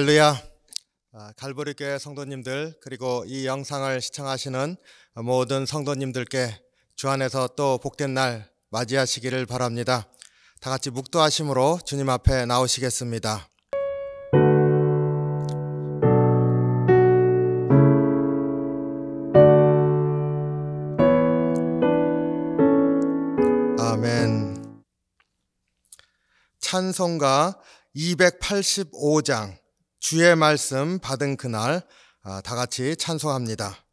할렐루야. 아, 갈보리 교회 성도님들 그리고 이 영상을 시청하시는 모든 성도님들께 주 안에서 또 복된 날 맞이하시기를 바랍니다. 다 같이 묵도하심으로 주님 앞에 나오시겠습니다. 아멘. 찬송가 285장 주의 말씀 받은 그날 아, 다 같이 찬송합니다.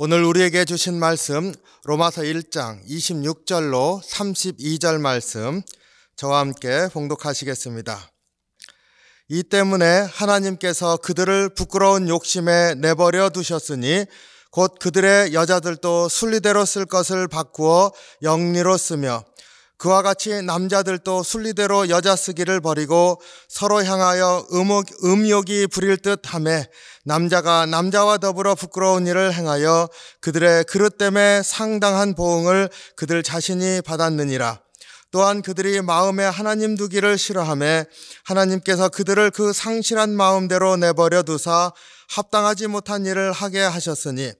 오늘 우리에게 주신 말씀 로마서 1장 26절로 32절 말씀 저와 함께 봉독하시겠습니다. 이 때문에 하나님께서 그들을 부끄러운 욕심에 내버려 두셨으니 곧 그들의 여자들도 순리대로 쓸 것을 바꾸어 영리로 쓰며 그와 같이 남자들도 순리대로 여자 쓰기를 버리고 서로 향하여 음욕, 음욕이 부릴 듯 함에 남자가 남자와 더불어 부끄러운 일을 행하여 그들의 그릇 때문에 상당한 보응을 그들 자신이 받았느니라. 또한 그들이 마음에 하나님 두기를 싫어함에 하나님께서 그들을 그 상실한 마음대로 내버려 두사 합당하지 못한 일을 하게 하셨으니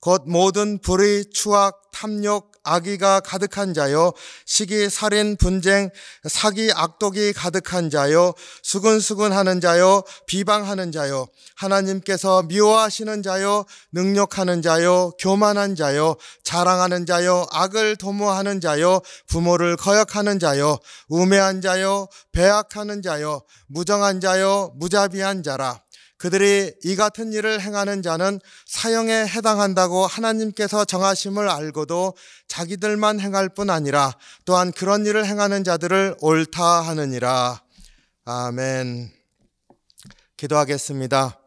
곧 모든 불의, 추악, 탐욕, 악의가 가득한 자여 시기 살인 분쟁 사기 악독이 가득한 자여 수근수근하는 자여 비방하는 자여 하나님께서 미워하시는 자여 능력하는 자여 교만한 자여 자랑하는 자여 악을 도모하는 자여 부모를 거역하는 자여 우매한 자여 배악하는 자여 무정한 자여 무자비한 자라 그들이 이 같은 일을 행하는 자는 사형에 해당한다고 하나님께서 정하심을 알고도 자기들만 행할 뿐 아니라 또한 그런 일을 행하는 자들을 옳다 하느니라. 아멘. 기도하겠습니다.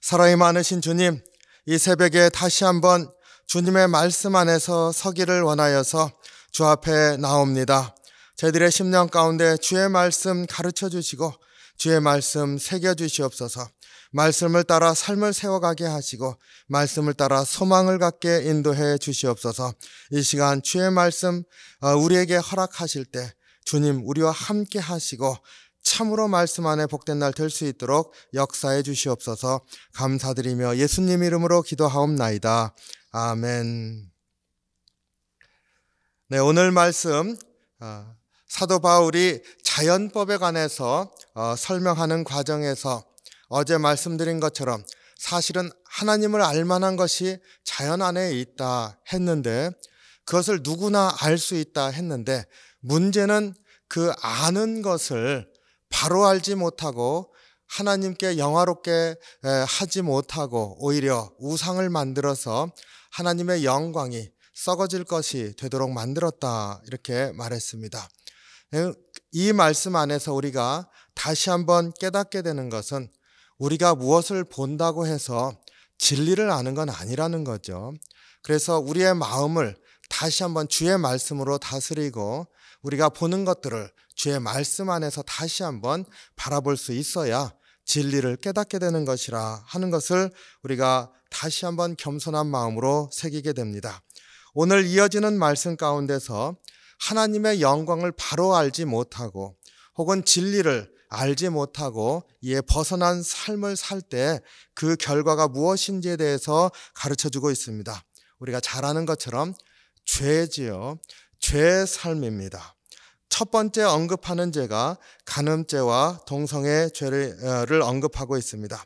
사랑이 많으신 주님, 이 새벽에 다시 한번 주님의 말씀 안에서 서기를 원하여서 주 앞에 나옵니다. 저희들의 심령 가운데 주의 말씀 가르쳐 주시고 주의 말씀 새겨 주시옵소서. 말씀을 따라 삶을 세워가게 하시고 말씀을 따라 소망을 갖게 인도해 주시옵소서. 이 시간 주의 말씀 어, 우리에게 허락하실 때 주님 우리와 함께 하시고 참으로 말씀 안에 복된 날 될 수 있도록 역사해 주시옵소서. 감사드리며 예수님 이름으로 기도하옵나이다. 아멘. 네, 오늘 말씀 어, 사도 바울이 자연법에 관해서 어, 설명하는 과정에서 어제 말씀드린 것처럼 사실은 하나님을 알 만한 것이 자연 안에 있다 했는데 그것을 누구나 알 수 있다 했는데 문제는 그 아는 것을 바로 알지 못하고 하나님께 영화롭게 하지 못하고 오히려 우상을 만들어서 하나님의 영광이 썩어질 것이 되도록 만들었다 이렇게 말했습니다. 이 말씀 안에서 우리가 다시 한번 깨닫게 되는 것은 우리가 무엇을 본다고 해서 진리를 아는 건 아니라는 거죠. 그래서 우리의 마음을 다시 한번 주의 말씀으로 다스리고 우리가 보는 것들을 주의 말씀 안에서 다시 한번 바라볼 수 있어야 진리를 깨닫게 되는 것이라 하는 것을 우리가 다시 한번 겸손한 마음으로 새기게 됩니다. 오늘 이어지는 말씀 가운데서 하나님의 영광을 바로 알지 못하고 혹은 진리를 알지 못하고 이에 벗어난 삶을 살 때 그 결과가 무엇인지에 대해서 가르쳐 주고 있습니다. 우리가 잘 아는 것처럼 죄지요. 죄 삶입니다. 첫 번째 언급하는 죄가 간음죄와 동성애 죄를 어, 언급하고 있습니다.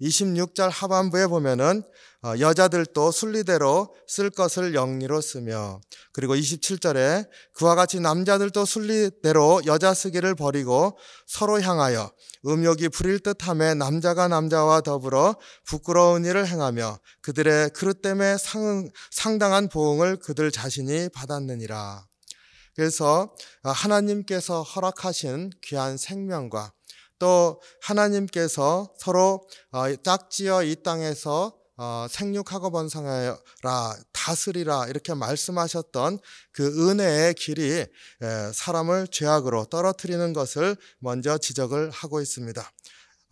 26절 하반부에 보면은 어, 여자들도 순리대로 쓸 것을 영리로 쓰며 그리고 27절에 그와 같이 남자들도 순리대로 여자 쓰기를 버리고 서로 향하여 음욕이 부릴 듯함에 남자가 남자와 더불어 부끄러운 일을 행하며 그들의 그릇 때문에 상, 상당한 보응을 그들 자신이 받았느니라. 그래서 어, 하나님께서 허락하신 귀한 생명과 또 하나님께서 서로 어, 짝지어 이 땅에서 어, 생육하고 번성하라 다스리라 이렇게 말씀하셨던 그 은혜의 길이 에, 예, 사람을 죄악으로 떨어뜨리는 것을 먼저 지적을 하고 있습니다.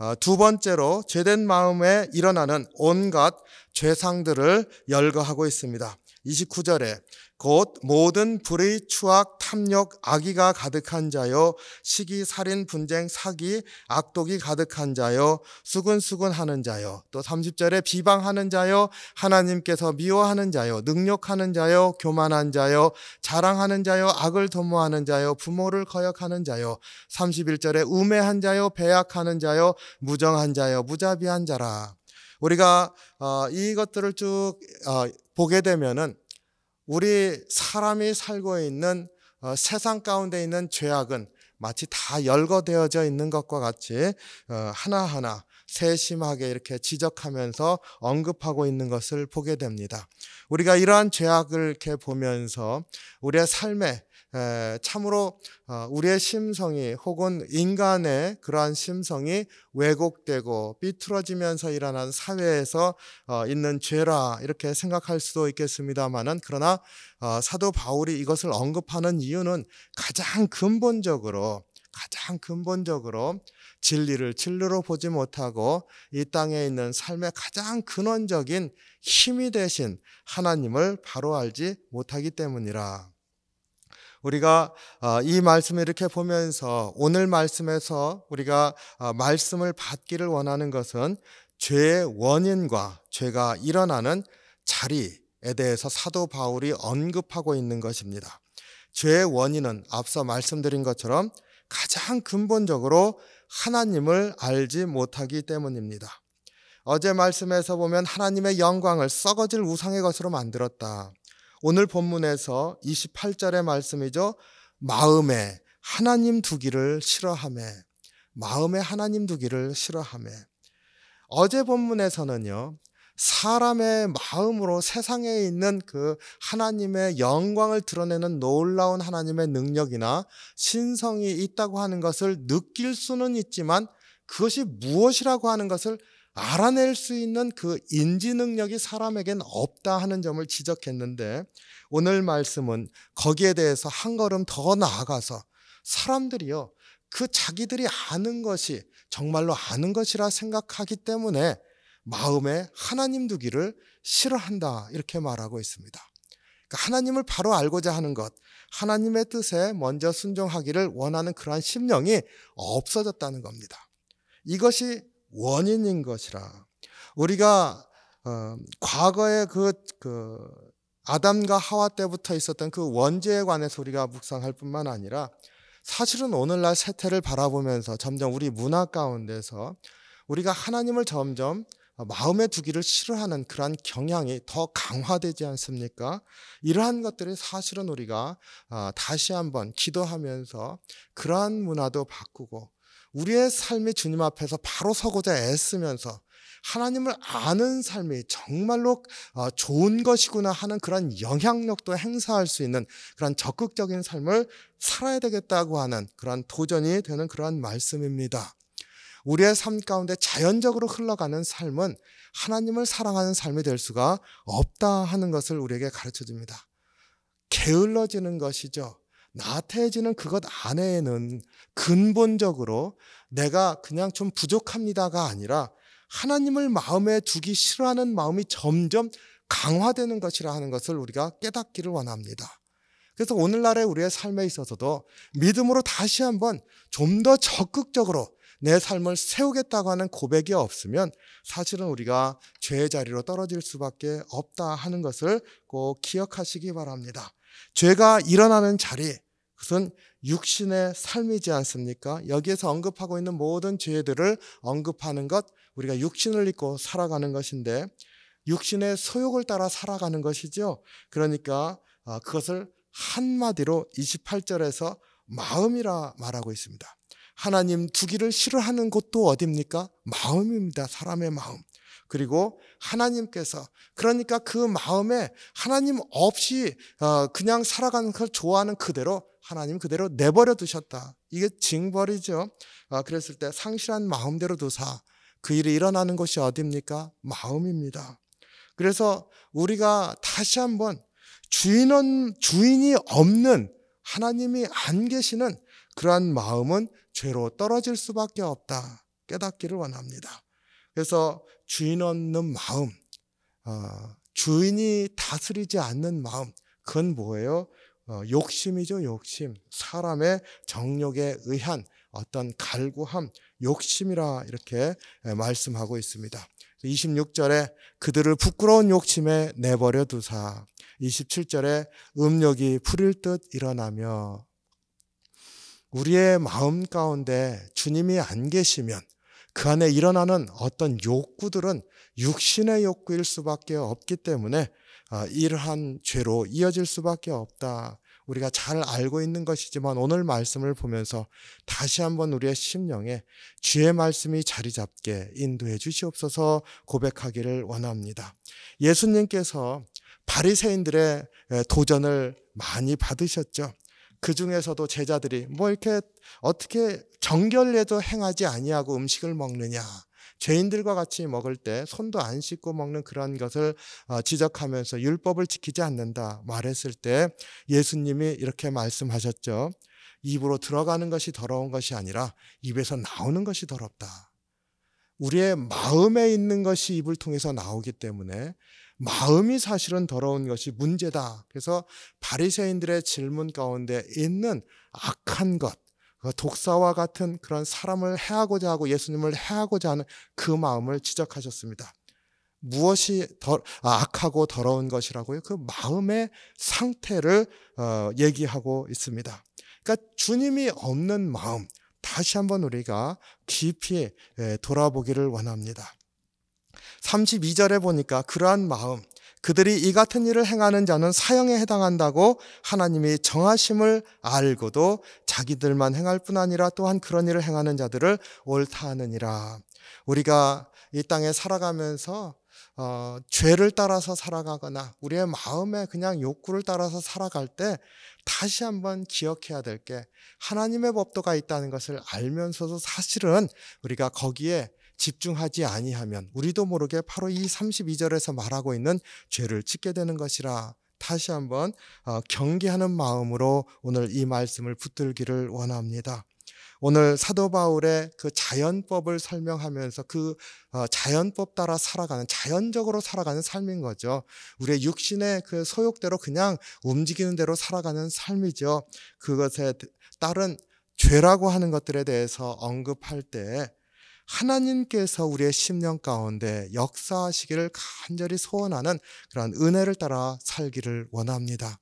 어, 두 번째로 죄된 마음에 일어나는 온갖 죄상들을 열거하고 있습니다. 29절에 곧 모든 불의 추악 탐욕 악의가 가득한 자여 시기 살인 분쟁 사기 악독이 가득한 자여 수근수근 하는 자여 또 30절에 비방하는 자여 하나님께서 미워하는 자여 능욕하는 자여 교만한 자여 자랑하는 자여 악을 도모하는 자여 부모를 거역하는 자여 31절에 우매한 자여 배약하는 자여 무정한 자여 무자비한 자라 우리가 어, 이것들을 쭉 어, 보게 되면은 우리 사람이 살고 있는 어, 세상 가운데 있는 죄악은 마치 다 열거되어져 있는 것과 같이 하나하나 세심하게 이렇게 지적하면서 언급하고 있는 것을 보게 됩니다. 우리가 이러한 죄악을 이렇게 보면서 우리의 삶에 참으로 어, 우리의 심성이 혹은 인간의 그러한 심성이 왜곡되고 삐뚤어지면서 일어난 사회에서 어, 있는 죄라 이렇게 생각할 수도 있겠습니다만은 그러나 어, 사도 바울이 이것을 언급하는 이유는 가장 근본적으로 가장 근본적으로 진리를 진리로 보지 못하고 이 땅에 있는 삶의 가장 근원적인 힘이 되신 하나님을 바로 알지 못하기 때문이라. 우리가 어, 이 말씀을 이렇게 보면서 오늘 말씀에서 우리가 어, 말씀을 받기를 원하는 것은 죄의 원인과 죄가 일어나는 자리에 대해서 사도 바울이 언급하고 있는 것입니다. 죄의 원인은 앞서 말씀드린 것처럼 가장 근본적으로 하나님을 알지 못하기 때문입니다. 어제 말씀에서 보면 하나님의 영광을 썩어질 우상의 것으로 만들었다. 오늘 본문에서 28절의 말씀이죠. 마음에 하나님 두기를 싫어함에 마음에 하나님 두기를 싫어함에 어제 본문에서는요. 사람의 마음으로 세상에 있는 그 하나님의 영광을 드러내는 놀라운 하나님의 능력이나 신성이 있다고 하는 것을 느낄 수는 있지만 그것이 무엇이라고 하는 것을 알아낼 수 있는 그 인지 능력이 사람에겐 없다 하는 점을 지적했는데 오늘 말씀은 거기에 대해서 한 걸음 더 나아가서 사람들이요. 그 자기들이 아는 것이 정말로 아는 것이라 생각하기 때문에 마음에 하나님 두기를 싫어한다. 이렇게 말하고 있습니다. 그러니까 하나님을 바로 알고자 하는 것, 하나님의 뜻에 먼저 순종하기를 원하는 그러한 심령이 없어졌다는 겁니다. 이것이 원인인 것이라. 우리가 어, 과거의 그, 그 아담과 하와 때부터 있었던 그 원죄에 관해서 우리가 묵상할 뿐만 아니라 사실은 오늘날 세태를 바라보면서 점점 우리 문화 가운데서 우리가 하나님을 점점 마음에 두기를 싫어하는 그러한 경향이 더 강화되지 않습니까? 이러한 것들이 사실은 우리가 아, 다시 한번 기도하면서 그러한 문화도 바꾸고 우리의 삶이 주님 앞에서 바로 서고자 애쓰면서 하나님을 아는 삶이 정말로 어, 좋은 것이구나 하는 그런 영향력도 행사할 수 있는 그런 적극적인 삶을 살아야 되겠다고 하는 그런 도전이 되는 그러한 말씀입니다. 우리의 삶 가운데 자연적으로 흘러가는 삶은 하나님을 사랑하는 삶이 될 수가 없다 하는 것을 우리에게 가르쳐 줍니다. 게을러지는 것이죠. 나태해지는 그것 안에는 근본적으로 내가 그냥 좀 부족합니다가 아니라 하나님을 마음에 두기 싫어하는 마음이 점점 강화되는 것이라 하는 것을 우리가 깨닫기를 원합니다. 그래서 오늘날의 우리의 삶에 있어서도 믿음으로 다시 한번 좀 더 적극적으로 내 삶을 세우겠다고 하는 고백이 없으면 사실은 우리가 죄의 자리로 떨어질 수밖에 없다 하는 것을 꼭 기억하시기 바랍니다. 죄가 일어나는 자리, 그것은 육신의 삶이지 않습니까? 여기에서 언급하고 있는 모든 죄들을 언급하는 것, 우리가 육신을 잊고 살아가는 것인데, 육신의 소욕을 따라 살아가는 것이죠. 그러니까 어, 그것을 한마디로 28절에서 마음이라 말하고 있습니다. 하나님 두기를 싫어하는 곳도 어딥니까? 마음입니다. 사람의 마음. 그리고 하나님께서 그러니까 그 마음에 하나님 없이 어, 그냥 살아가는 걸 좋아하는 그대로 하나님 그대로 내버려 두셨다. 이게 징벌이죠. 아, 그랬을 때 상실한 마음대로 두사 그 일이 일어나는 것이 어딥니까? 마음입니다. 그래서 우리가 다시 한번 주인은 주인이 없는 하나님이 안 계시는 그러한 마음은 죄로 떨어질 수밖에 없다. 깨닫기를 원합니다. 그래서 주인 없는 마음, 어, 주인이 다스리지 않는 마음, 그건 뭐예요? 어, 욕심이죠, 욕심. 사람의 정욕에 의한 어떤 갈구함, 욕심이라 이렇게 예, 말씀하고 있습니다. 26절에 그들을 부끄러운 욕심에 내버려 두사. 27절에 음력이 풀릴 듯 일어나며 우리의 마음 가운데 주님이 안 계시면 그 안에 일어나는 어떤 욕구들은 육신의 욕구일 수밖에 없기 때문에 이러한 어, 죄로 이어질 수밖에 없다. 우리가 잘 알고 있는 것이지만 오늘 말씀을 보면서 다시 한번 우리의 심령에 주의 말씀이 자리 잡게 인도해 주시옵소서 고백하기를 원합니다. 예수님께서 바리새인들의 도전을 많이 받으셨죠. 그 중에서도 제자들이 뭐 이렇게 어떻게 정결례도 행하지 아니하고 음식을 먹느냐 죄인들과 같이 먹을 때 손도 안 씻고 먹는 그런 것을 어, 지적하면서 율법을 지키지 않는다 말했을 때 예수님이 이렇게 말씀하셨죠. 입으로 들어가는 것이 더러운 것이 아니라 입에서 나오는 것이 더럽다. 우리의 마음에 있는 것이 입을 통해서 나오기 때문에 마음이 사실은 더러운 것이 문제다. 그래서 바리새인들의 질문 가운데 있는 악한 것, 그 독사와 같은 그런 사람을 해하고자 하고 예수님을 해하고자 하는 그 마음을 지적하셨습니다. 무엇이 더, 아, 악하고 더러운 것이라고요? 그 마음의 상태를 어, 얘기하고 있습니다. 그러니까 주님이 없는 마음 다시 한번 우리가 깊이 예, 돌아보기를 원합니다. 32절에 보니까 그러한 마음 그들이 이 같은 일을 행하는 자는 사형에 해당한다고 하나님이 정하심을 알고도 자기들만 행할 뿐 아니라 또한 그런 일을 행하는 자들을 옳다 하느니라. 우리가 이 땅에 살아가면서 어, 죄를 따라서 살아가거나 우리의 마음의 그냥 욕구를 따라서 살아갈 때 다시 한번 기억해야 될 게 하나님의 법도가 있다는 것을 알면서도 사실은 우리가 거기에 집중하지 아니하면 우리도 모르게 바로 이 32절에서 말하고 있는 죄를 짓게 되는 것이라 다시 한번 어, 경계하는 마음으로 오늘 이 말씀을 붙들기를 원합니다. 오늘 사도 바울의 그 자연법을 설명하면서 그 어, 자연법 따라 살아가는 자연적으로 살아가는 삶인 거죠. 우리의 육신의 그 소욕대로 그냥 움직이는 대로 살아가는 삶이죠. 그것에 따른 죄라고 하는 것들에 대해서 언급할 때 하나님께서 우리의 심령 가운데 역사하시기를 간절히 소원하는 그러한 은혜를 따라 살기를 원합니다.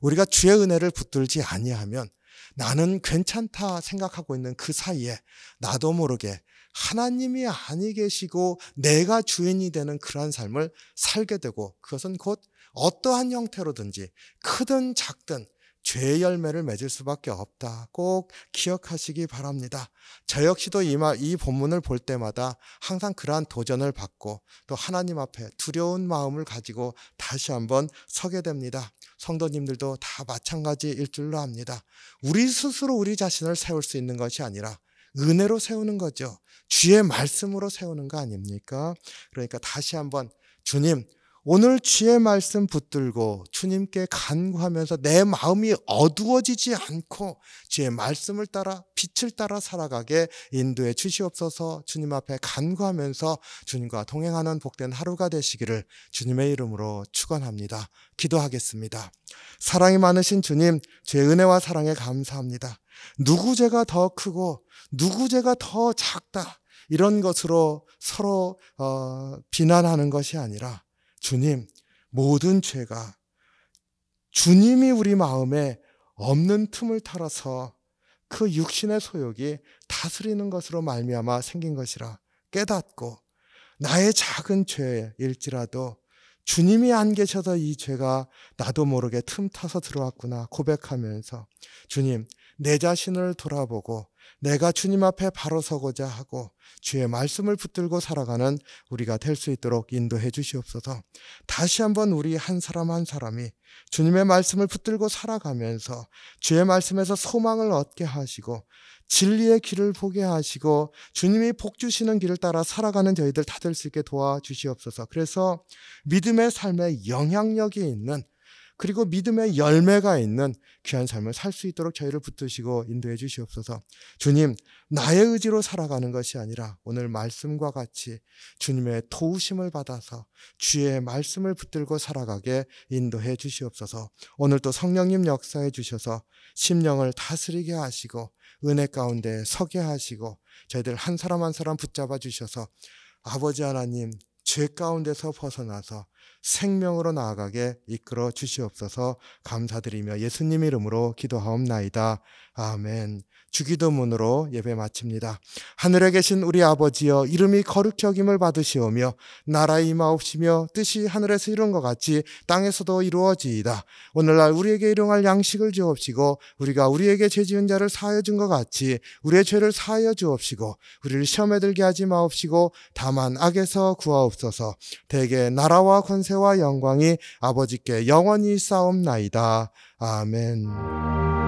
우리가 주의 은혜를 붙들지 아니하면 나는 괜찮다 생각하고 있는 그 사이에 나도 모르게 하나님이 아니 계시고 내가 주인이 되는 그러한 삶을 살게 되고 그것은 곧 어떠한 형태로든지 크든 작든 죄의 열매를 맺을 수밖에 없다. 꼭 기억하시기 바랍니다. 저 역시도 이, 말, 이 본문을 볼 때마다 항상 그러한 도전을 받고 또 하나님 앞에 두려운 마음을 가지고 다시 한번 서게 됩니다. 성도님들도 다 마찬가지일 줄로 압니다. 우리 스스로 우리 자신을 세울 수 있는 것이 아니라 은혜로 세우는 거죠. 주의 말씀으로 세우는 거 아닙니까? 그러니까 다시 한번 주님, 오늘 주의 말씀 붙들고 주님께 간구하면서 내 마음이 어두워지지 않고 주의 말씀을 따라 빛을 따라 살아가게 인도해 주시옵소서 주님 앞에 간구하면서 주님과 동행하는 복된 하루가 되시기를 주님의 이름으로 축원합니다. 기도하겠습니다. 사랑이 많으신 주님, 주의 은혜와 사랑에 감사합니다. 누구 죄가 더 크고 누구 죄가 더 작다 이런 것으로 서로 어, 비난하는 것이 아니라 주님, 모든 죄가 주님이 우리 마음에 없는 틈을 타라서 그 육신의 소욕이 다스리는 것으로 말미암아 생긴 것이라 깨닫고 나의 작은 죄일지라도 주님이 안 계셔서 이 죄가 나도 모르게 틈타서 들어왔구나 고백하면서 주님 내 자신을 돌아보고 내가 주님 앞에 바로 서고자 하고 주의 말씀을 붙들고 살아가는 우리가 될 수 있도록 인도해 주시옵소서. 다시 한번 우리 한 사람 한 사람이 주님의 말씀을 붙들고 살아가면서 주의 말씀에서 소망을 얻게 하시고 진리의 길을 보게 하시고 주님이 복 주시는 길을 따라 살아가는 저희들 다될수 있게 도와주시옵소서. 그래서 믿음의 삶에 영향력이 있는 그리고 믿음의 열매가 있는 귀한 삶을 살 수 있도록 저희를 붙드시고 인도해 주시옵소서. 주님, 나의 의지로 살아가는 것이 아니라 오늘 말씀과 같이 주님의 도우심을 받아서 주의 말씀을 붙들고 살아가게 인도해 주시옵소서. 오늘도 성령님 역사해 주셔서 심령을 다스리게 하시고 은혜 가운데 서게 하시고 저희들 한 사람 한 사람 붙잡아 주셔서 아버지 하나님 죄 가운데서 벗어나서 생명으로 나아가게 이끌어 주시옵소서 감사드리며 예수님 이름으로 기도하옵나이다. 아멘. 주기도문으로 예배 마칩니다. 하늘에 계신 우리 아버지여 이름이 거룩히 여을 받으시오며 나라 임하옵시며 뜻이 하늘에서 이룬 것 같이 땅에서도 이루어지이다. 오늘날 우리에게 일용할 양식을 주옵시고 우리가 우리에게 죄 지은 자를 사하여 준 것 같이 우리의 죄를 사하여 주옵시고 우리를 시험에 들게 하지 마옵시고 다만 악에서 구하옵소서 대개 나라와 권세와 영광이 아버지께 영원히 싸움나이다. 아멘.